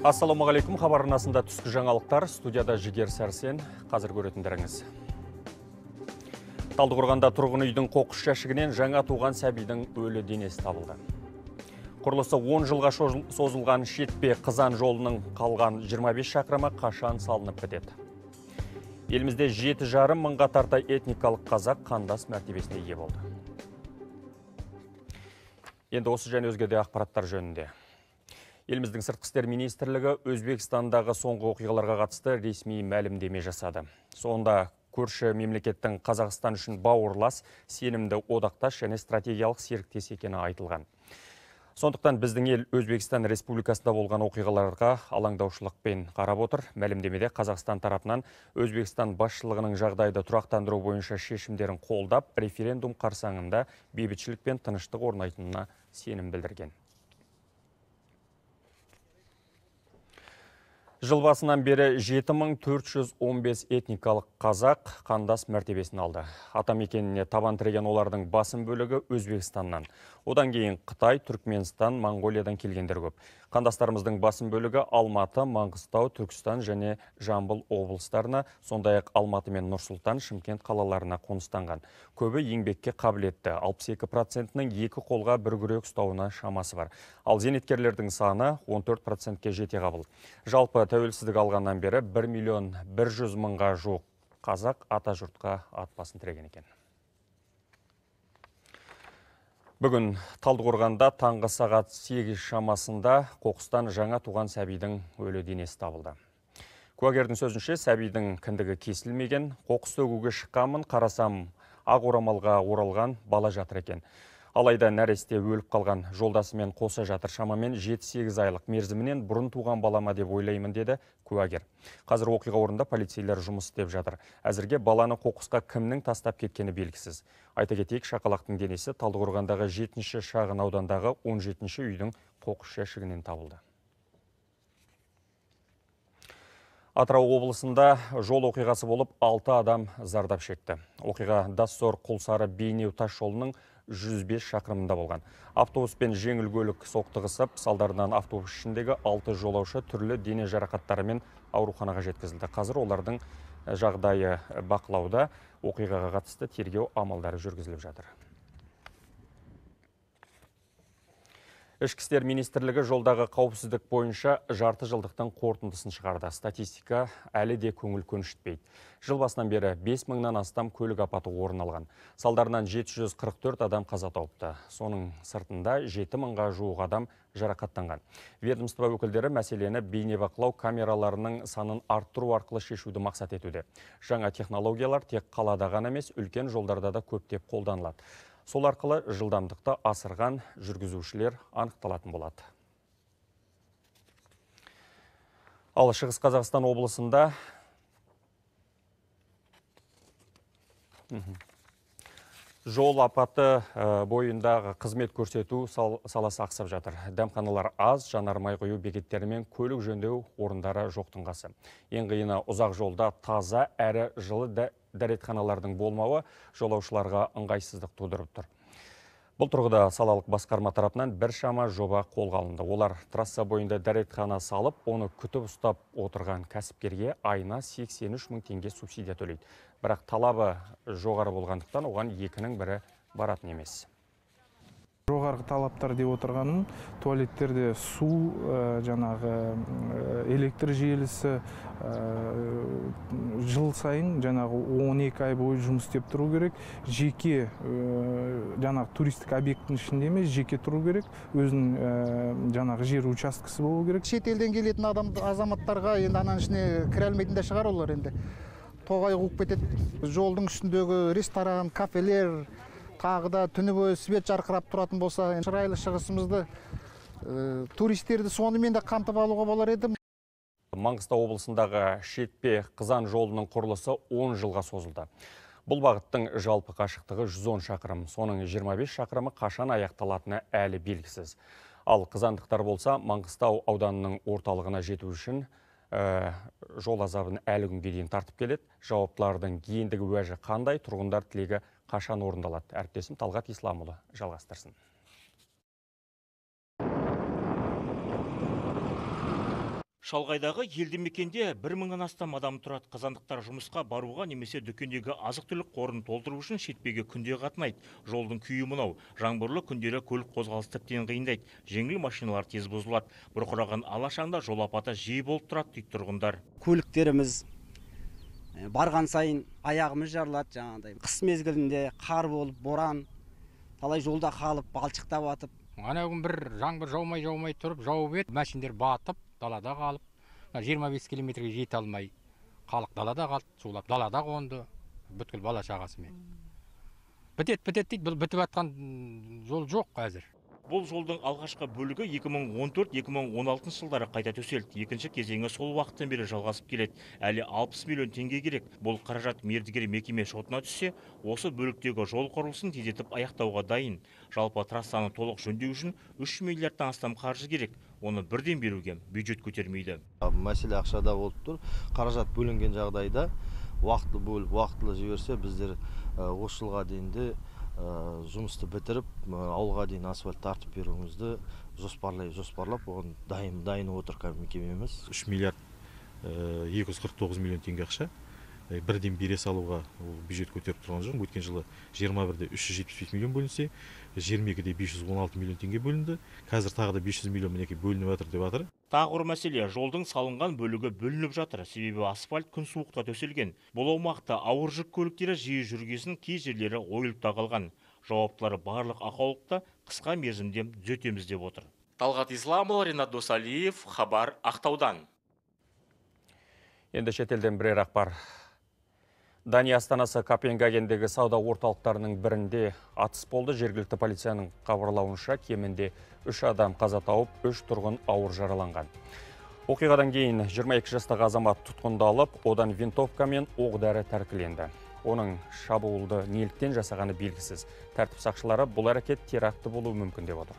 ассалаумағалейкум хабар арнасында түскі жаңалықтар студияда жігер сәрсен қазір көретіндеріңіз талдықорғанда тұрғын үйдің қоқыс жәшігінен жаңа туған сәбидің өлі денесі табылды құрылысы 10 жылға созылған шетпе қызан жолының қалған 25 шақырымы қашан салынып бітеді елімізде жеті жарым мыңға тарта этникалық қазақ қандас мәртебесіне ие болды енді осы және өзге де ақпараттар жөнінде Еліміздің сыртқы істер министрлігі Өзбекстандағы соңғы оқиғаларға қатысты ресми мәлімдеме жасады. Сонда көрші мемлекеттің Қазақстан үшін бауырлас, сенімді одақтас және стратегиялық серіктес екені айтылған. Сондықтан біздің ел Өзбекстан Республикасында болған оқиғаларға алаңдаушылықпен қарап отыр. Мәлімдемеде Қазақстан тарапынан Өзбекстан басшылығының жағдайды тұрақтандыру бойынша шешімдерін қолдап, референдум қарсаңында бейбітшілік пен тыныштық орнайтынына сенім білдірген. жыл басынан бері 7415 этникалық қазақ қандас мәртебесін алды атамекеніне табан тіреген олардың басым бөлігі өзбекстаннан одан кейін қытай түркменстан Монголиядан келгендер көп қандастарымыздың басым бөлігі алматы маңғыстау түркістан және жамбыл облыстарына сондай ақ алматы мен нұр шымкент қалаларына қоныстанған көбі еңбекке қабілетті 62 екі процентінің екі қолға бір күрек ұстауына шамасы бар ал зейнеткерлердің саны 14 процентке жете қабыл жалпы тәуелсіздік алғаннан бері бір миллион бір жүз мыңға жуық қазақ атажұртқа ат басын тіреген екен Бүгін Талдықорғанда таңғы сағат 8 шамасында қоқыстан жаңа туған сәбидің өлі денесі табылды. Куәгердің сөзінше сәбидің кіндігі кесілмеген, қоқыс төгуге шыққанмын қарасам ақ орамалға оралған бала жатыр екен алайда нәресте өліп қалған жолдасымен қоса жатыр шамамен 7-8 айлық мерзімінен бұрын туған балама деп ойлаймын деді куәгер қазір оқиға орнында полицейлер жұмыс істеп жатыр әзірге баланы қоқысқа кімнің тастап кеткені белгісіз айта кетейік шақалақтың денесі талдықорғандағы жетінші шағын аудандағы 17-ші үйдің қоқыс жәшігінен табылды Атырау облысында жол оқиғасы болып, алты адам зардап шекті. Оқиға Дассор Құлсары бейнеу тас жолының 105 шақырымында болған. Автобус пен жеңіл көлік соқтығысып, салдарынан автобус ішіндегі 6 жолаушы түрлі дене жарақаттарымен ауруханаға жеткізілді. Қазір олардың э, жағдайы э, бақылауда, оқиғаға қатысты тергеу амалдары жүргізіліп жатыр. ішкі істер министрлігі жолдағы қауіпсіздік бойынша жарты жылдықтың қорытындысын шығарды статистика әлі де көңіл көншітпейді жыл басынан бері бес мыңнан астам көлік апаты орын алған салдарынан 744 адам қаза тауыпты соның сыртында жеті мыңға жуық адам жарақаттанған ведомство өкілдері мәселені бейнебақылау камераларының санын арттыру арқылы шешуді мақсат етуде жаңа технологиялар тек қалада ғана емес үлкен жолдарда да көптеп қолданылады сол арқылы жылдамдықты асырған жүргізушілер анықталатын болады ал шығыс қазақстан облысында Жол апаты э, бойындағы қызмет көрсету саласы ақсап жатыр. Дәмханалар аз, жанармай құю бекеттері мен көлік жөндеу орындары жоқтың қасы. Ең қиыны ұзақ жолда таза әрі жылы дәретханалардың болмауы жолаушыларға ыңғайсыздық тудырып тұр. Бұл тұрғыда салалық басқарма тарапынан шама жоба қолға алынды. Олар трасса бойында дәретхана салып, оны күтіп ұстап отырған кәсіпкерге айына 83 мың теңге субсидия төлейді. Бірақ талабы жоғары болғандықтан оған екінің бірі баратын емес жоғарғы талаптар деп отырғаным туалеттерде су э, жаңағы э, электр желісі э, жыл сайын жаңағы 12 ай бойы жұмыс істеп тұру керек жеке жаңағы туристік объекттің ішінде емес жеке тұру керек өзінің жаңағы жер учаскесі болу керек шетелден келетін адам азаматтарға енді ананың ішіне кіре алмайтын да шығар олар енді тоғай қуып кетеді жолдың үстіндегі ресторан кафелер тағы да түні бойы свет жарқырап тұратын болса шырайлы шығысымызды туристерді сонымен де қамтып алуға болар еді маңғыстау облысындағы шетпе қызан жолының құрылысы 10 жылға созылды бұл бағыттың жалпы қашықтығы 110 шақырым соның 25 шақырымы қашан аяқталатыны әлі белгісіз ал қызандықтар болса маңғыстау ауданының орталығына жету үшін Э, жол азабын әлі күнге дейін тартып келеді жауаптылардың ендігі уәжі қандай тұрғындар тілегі қашан орындалады әріптесім талғат исламұлы жалғастырсын шалғайдағы елді мекенде бір мыңнан астам адам тұрады қазандықтар жұмысқа баруға немесе дүкендегі азық түлік қорын толтыру үшін шетпеге күнде қатынайды жолдың күйі мынау жаңбырлы күндері көлік қозғалысы тіптен қиындайды жеңіл машиналар тез бұзылады бұрқыраған алашаңда жол апаты жиі болып тұрады дейді тұрғындар көліктеріміз барған сайын аяғымыз жарылады жаңағыдай қыс мезгілінде қар болып боран талай жолда қалып балшықтап атып күн бір жаңбыр жаумай жаумай тұрып жауып еді машиндер батып далада қалып мына жиырма бес километрге жете алмай халық далада қалды шулап далада қонды бүткіл бала шағасымен бітеді бітеді дейді бұл бітіп жатқан жол жоқ қазір бұл жолдың алғашқы бөлігі 2014-2016 жылдары қайта төселді екінші кезеңі сол уақыттан бері жалғасып келеді әлі 60 миллион теңге керек бұл қаражат мердігер мекеме шотына түссе осы бөліктегі жол құрылысын тездетіп аяқтауға дайын жалпы трассаны толық жөндеу үшін 3 миллиардтан астам қаржы керек оны бірден беруге бюджет көтермейді мәселе ақшада болып тұр қаражат бөлінген жағдайда уақытылы бөліп уақытылы жіберсе біздер осы жылға дейін де жұмысты бітіріп ауылға дейін асфальт тартып беруімізді жоспарлай жоспарлап оған дайын дайын отыр мекемеміз үш миллиард екі жүз қырық тоғыз миллион теңге ақша бірден бере салуға ол бюджет көтеріп тұрған жоқ өткен жылы жиырма бірде үш жүз жетпіс бес миллион бөлінсе жиырма екіде бес жүз он алты миллион теңге бөлінді қазір тағы да бес жүз миллион мінекей бөлініп жатыр деп жатыр тағы бір мәселе жолдың салынған бөлігі бөлініп жатыр себебі асфальт күн суықта төселген бұл аумақта ауыр жүк көліктері жиі жүргесін кей жерлері ойылып та қалған жауаптылар барлық ақаулықты қысқа мерзімде түзетеміз деп отыр талғат исламұлы ринат досалиев хабар ақтаудан енді шетелден бірер ақпар Дания астанасы Копенгагендегі сауда орталықтарының бірінде атыс болды. Жергілікті полицияның қабырлауынша кемінде үш адам қаза тауып, үш тұрғын ауыр жараланған. Оқиғадан кейін 22 жастағы азамат алып, одан винтовка мен оқ дәрі тәркіленді. Оның шабуылды неліктен жасағаны белгісіз. Тәртіп сақшылары бұл әрекет теракті болуы мүмкін деп отыр.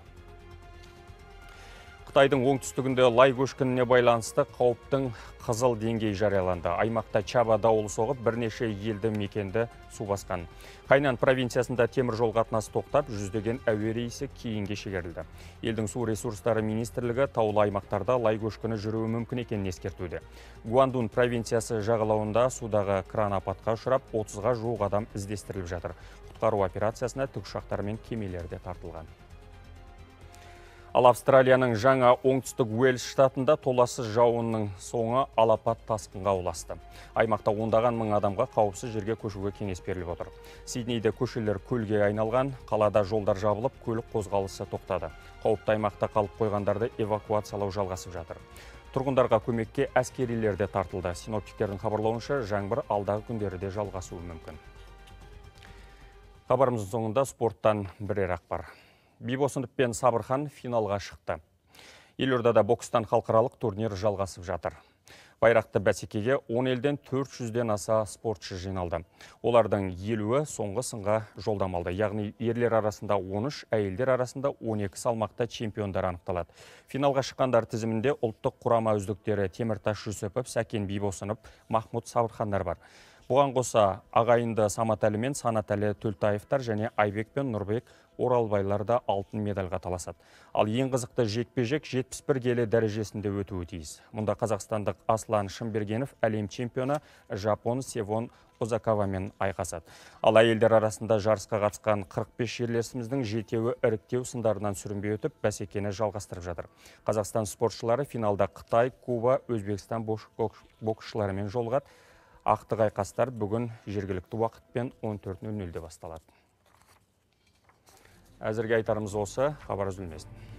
Қытайдың оңтүстігінде лай көшкініне байланысты қауіптің қызыл деңгей жарияланды. Аймақта Чаба дауыл соғып, бірнеше елді мекенді су басқан. Қайнан провинциясында темір жол қатынасы тоқтап, жүздеген әуе рейсі кейінге шегерілді. Елдің су ресурстары министрлігі таулы аймақтарда лай көшкіні жүруі мүмкін екенін ескертуде. Гуандун провинциясы жағалауында судағы кран апатқа ұшырап, 30-ға жуық адам іздестіріліп жатыр. Құтқару операциясына тікұшақтар мен кемелер де тартылған. Ал Австралияның жаңа оңтүстік Уэльс штатында толассыз жауынның соңы алапат тасқынға ұласты. Аймақта ондаған мың адамға қауіпсіз жерге көшуге кеңес беріліп отыр. Сиднейде көшелер көлге айналған, қалада жолдар жабылып, көлік қозғалысы тоқтады. Қауіпті аймақта қалып қойғандарды эвакуациялау жалғасып жатыр. Тұрғындарға көмекке әскерилер де тартылды. Синоптиктердің хабарлауынша жаңбыр алдағы күндері де жалғасуы мүмкін. Хабарымыздың соңында спорттан бірер ақпар бибосынов пен сабырхан финалға шықты елордада бокстан халықаралық турнир жалғасып жатыр байрақты бәсекеге 10 елден 400-ден аса спортшы жиналды олардың елуі соңғы сынға жолдамалды яғни ерлер арасында 13 әйелдер арасында 12 салмақта чемпиондар анықталады финалға шыққандар тізімінде ұлттық құрама үздіктері темірташ жүсіпов сәкен бибосынов махмұд сабырхандар бар бұған қоса ағайынды самат мен санат әлі төлтаевтар және айбек пен нұрбек да алтын медальға таласады. Ал ең қызықты жекпе-жек 71 келі дәрежесінде өтуі тиіс. Мұнда қазақстандық Аслан Шымбергенов әлем чемпионы Жапон Севон Озакавамен айқасады. Ал әйелдер арасында жарысқа қатысқан 45 жерлесіміздің жетеуі іріктеу сындарынан сүрінбей өтіп, бәсекені жалғастырып жатыр. Қазақстан спортшылары финалда Қытай, Куба, Өзбекстан боксшыларымен жолығады Ақтық айқастар бүгін жергілікті уақытпен 14.00-де басталады әзірге айтарымыз осы хабар үзілмесін